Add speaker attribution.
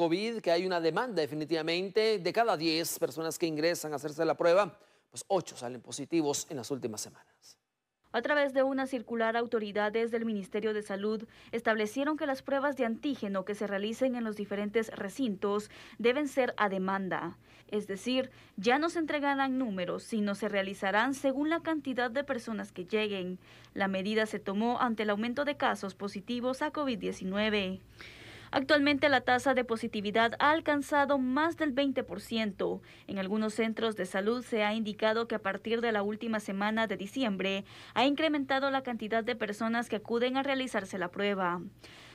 Speaker 1: covid que hay una demanda definitivamente. De cada 10 personas que ingresan a hacerse la prueba, pues 8 salen positivos en las últimas semanas. A través de una circular, autoridades
Speaker 2: del Ministerio de Salud establecieron que las pruebas de antígeno que se realicen en los diferentes recintos deben ser a demanda. Es decir, ya no se entregarán números, sino se realizarán según la cantidad de personas que lleguen. La medida se tomó ante el aumento de casos positivos a COVID-19. Actualmente la tasa de positividad ha alcanzado más del 20%. En algunos centros de salud se ha indicado que a partir de la última semana de diciembre ha incrementado la cantidad de personas que acuden a realizarse la prueba.